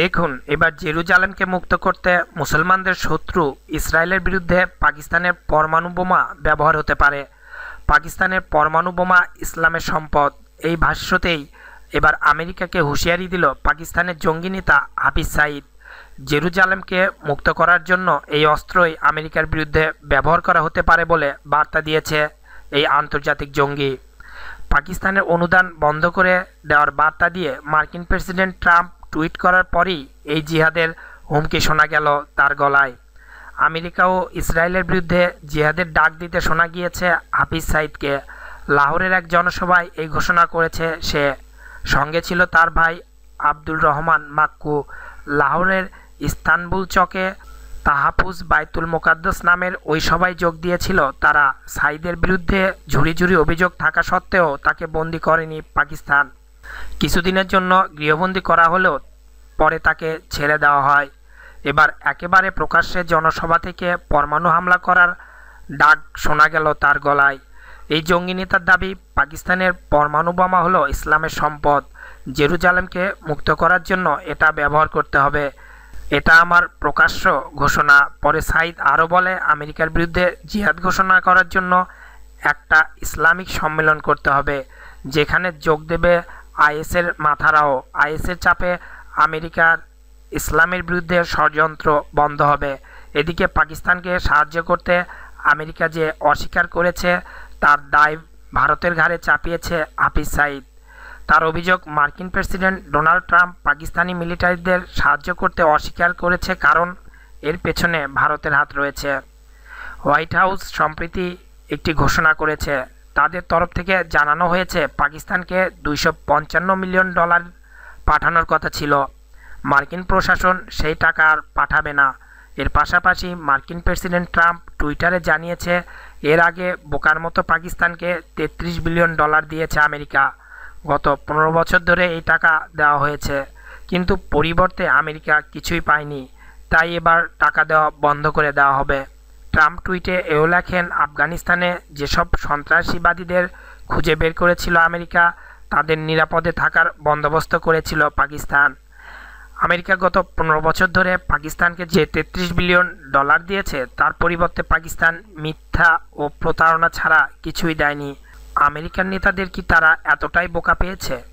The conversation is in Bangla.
দেখুন এবার জেরুজালেমকে মুক্ত করতে মুসলমানদের শত্রু ইসরায়েলের বিরুদ্ধে পাকিস্তানের পরমাণু বোমা ব্যবহার হতে পারে পাকিস্তানের পরমাণু বোমা ইসলামের সম্পদ এই ভাষ্যতেই এবার আমেরিকাকে হুঁশিয়ারি দিল পাকিস্তানের জঙ্গি নেতা হাফিজ সাইদ জেরুজালেমকে মুক্ত করার জন্য এই অস্ত্রই আমেরিকার বিরুদ্ধে ব্যবহার করা হতে পারে বলে বার্তা দিয়েছে এই আন্তর্জাতিক জঙ্গি পাকিস্তানের অনুদান বন্ধ করে দেওয়ার বার্তা দিয়ে মার্কিন প্রেসিডেন্ট ট্রাম্প টুইট করার পরই এই জিহাদের হুমকি শোনা গেল তার গলায় আমেরিকা ও ইসরায়েলের বিরুদ্ধে জিহাদের ডাক দিতে শোনা গিয়েছে হাফিজ সাইদকে লাহোরের এক জনসভায় এই ঘোষণা করেছে সে সঙ্গে ছিল তার ভাই আব্দুল রহমান মাক্কু লাহোরের ইস্তানবুল চকে তাহাফুজ বাইতুল মোকাদ্দাস নামের ওই সভায় যোগ দিয়েছিল তারা সাইদের বিরুদ্ধে ঝুড়ি ঝুড়ি অভিযোগ থাকা সত্ত্বেও তাকে বন্দি করেনি পাকিস্তান কিছুদিনের জন্য গৃহবন্দী করা হলেও পরে তাকে ছেড়ে দেওয়া হয় এবার একেবারে প্রকাশ্যে জনসভা থেকে পরমাণু হামলা করার ডাক শোনা গেল তার গলায় এই জঙ্গি নেতার দাবি পাকিস্তানের পরমাণু বোমা হলো ইসলামের সম্পদ জেরুজালেমকে মুক্ত করার জন্য এটা ব্যবহার করতে হবে এটা আমার প্রকাশ্য ঘোষণা পরে সাইদ আরও বলে আমেরিকার বিরুদ্ধে জিহাদ ঘোষণা করার জন্য একটা ইসলামিক সম্মেলন করতে হবে যেখানে যোগ দেবে আইএসের মাথারাও আইএসের চাপে আমেরিকার ইসলামের বিরুদ্ধে ষড়যন্ত্র বন্ধ হবে এদিকে পাকিস্তানকে সাহায্য করতে আমেরিকা যে অস্বীকার করেছে তার দায় ভারতের ঘাড়ে চাপিয়েছে আপিস সাইদ তার অভিযোগ মার্কিন প্রেসিডেন্ট ডোনাল্ড ট্রাম্প পাকিস্তানি মিলিটারিদের সাহায্য করতে অস্বীকার করেছে কারণ এর পেছনে ভারতের হাত রয়েছে হোয়াইট হাউস সম্প্রতি একটি ঘোষণা করেছে তাদের তরফ থেকে জানানো হয়েছে পাকিস্তানকে দুইশো মিলিয়ন ডলার পাঠানোর কথা ছিল মার্কিন প্রশাসন সেই টাকা আর পাঠাবে না এর পাশাপাশি মার্কিন প্রেসিডেন্ট ট্রাম্প টুইটারে জানিয়েছে এর আগে বোকার মতো পাকিস্তানকে তেত্রিশ বিলিয়ন ডলার দিয়েছে আমেরিকা গত পনেরো বছর ধরে এই টাকা দেওয়া হয়েছে কিন্তু পরিবর্তে আমেরিকা কিছুই পায়নি তাই এবার টাকা দেওয়া বন্ধ করে দেওয়া হবে ট্রাম্প টুইটে এও লেখেন আফগানিস্তানে যেসব সন্ত্রাসীবাদীদের খুঁজে বের করেছিল আমেরিকা তাদের নিরাপদে থাকার বন্দোবস্ত করেছিল পাকিস্তান আমেরিকা গত পনেরো বছর ধরে পাকিস্তানকে যে তেত্রিশ বিলিয়ন ডলার দিয়েছে তার পরিবর্তে পাকিস্তান মিথ্যা ও প্রতারণা ছাড়া কিছুই দেয়নি আমেরিকান নেতাদের কি তারা এতটাই বোকা পেয়েছে